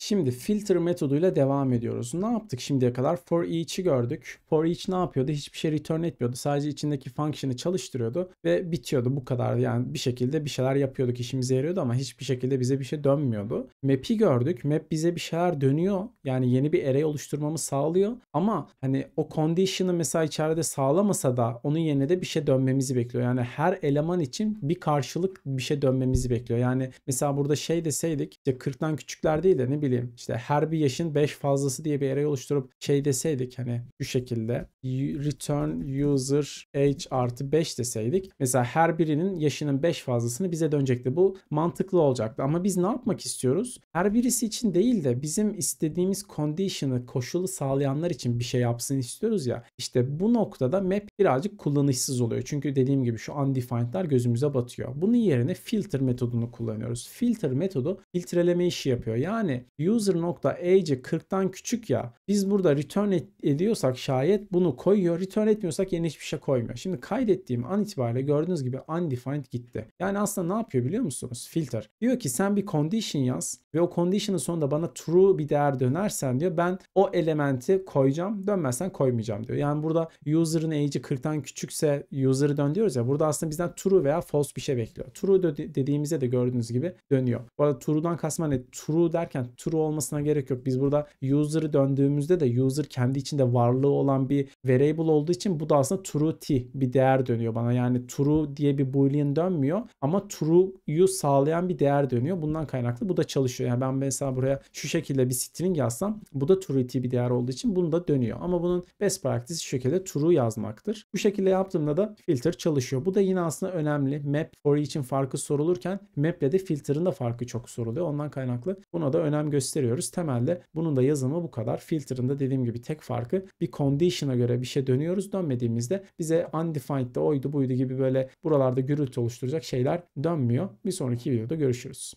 Şimdi filter metoduyla devam ediyoruz. Ne yaptık şimdiye kadar? For each'i gördük. For each ne yapıyordu? Hiçbir şey return etmiyordu. Sadece içindeki function'ı çalıştırıyordu ve bitiyordu bu kadar. Yani bir şekilde bir şeyler yapıyorduk. işimize yarıyordu ama hiçbir şekilde bize bir şey dönmüyordu. Map'i gördük. Map bize bir şeyler dönüyor. Yani yeni bir array oluşturmamı sağlıyor. Ama hani o condition'ı mesela içeride sağlamasa da onun yerine de bir şey dönmemizi bekliyor. Yani her eleman için bir karşılık bir şey dönmemizi bekliyor. Yani mesela burada şey deseydik işte 40'tan küçükler değil de ne bileyim bileyim işte her bir yaşın 5 fazlası diye bir yere oluşturup şey deseydik hani bu şekilde return user age artı 5 deseydik mesela her birinin yaşının 5 fazlasını bize dönecekti. Bu mantıklı olacaktı ama biz ne yapmak istiyoruz? Her birisi için değil de bizim istediğimiz condition'ı koşulu sağlayanlar için bir şey yapsın istiyoruz ya. işte bu noktada map birazcık kullanışsız oluyor. Çünkü dediğim gibi şu undefined'lar gözümüze batıyor. Bunun yerine filter metodunu kullanıyoruz. Filter metodu filtreleme işi yapıyor. Yani user.age 40'tan küçük ya biz burada return et, ediyorsak şayet bunu koyuyor return etmiyorsak yeni hiçbir şey koymuyor. Şimdi kaydettiğim an itibariyle gördüğünüz gibi undefined gitti. Yani aslında ne yapıyor biliyor musunuz? Filter. Diyor ki sen bir condition yaz ve o condition'ın sonunda bana true bir değer dönersen diyor ben o elementi koyacağım dönmezsen koymayacağım diyor. Yani burada user'ın age 40'tan küçükse user'ı dön diyoruz ya burada aslında bizden true veya false bir şey bekliyor. True dediğimizde de gördüğünüz gibi dönüyor. Bu arada true'dan kasma hani ne? True derken true true olmasına gerek yok. Biz burada user'ı döndüğümüzde de user kendi içinde varlığı olan bir variable olduğu için bu da aslında true t bir değer dönüyor bana. Yani true diye bir boolean dönmüyor ama true'yu sağlayan bir değer dönüyor. Bundan kaynaklı bu da çalışıyor. Yani ben mesela buraya şu şekilde bir string yazsam bu da true t bir değer olduğu için bunu da dönüyor. Ama bunun best practice şu şekilde true yazmaktır. Bu şekilde yaptığımda da filter çalışıyor. Bu da yine aslında önemli. Map for için farkı sorulurken map ile de filter'ın da farkı çok soruluyor. Ondan kaynaklı buna da önem gösteriyor gösteriyoruz. Temelde bunun da yazımı bu kadar. Filter'ın dediğim gibi tek farkı bir condition'a göre bir şey dönüyoruz. Dönmediğimizde bize undefined'da oydu buydu gibi böyle buralarda gürültü oluşturacak şeyler dönmüyor. Bir sonraki videoda görüşürüz.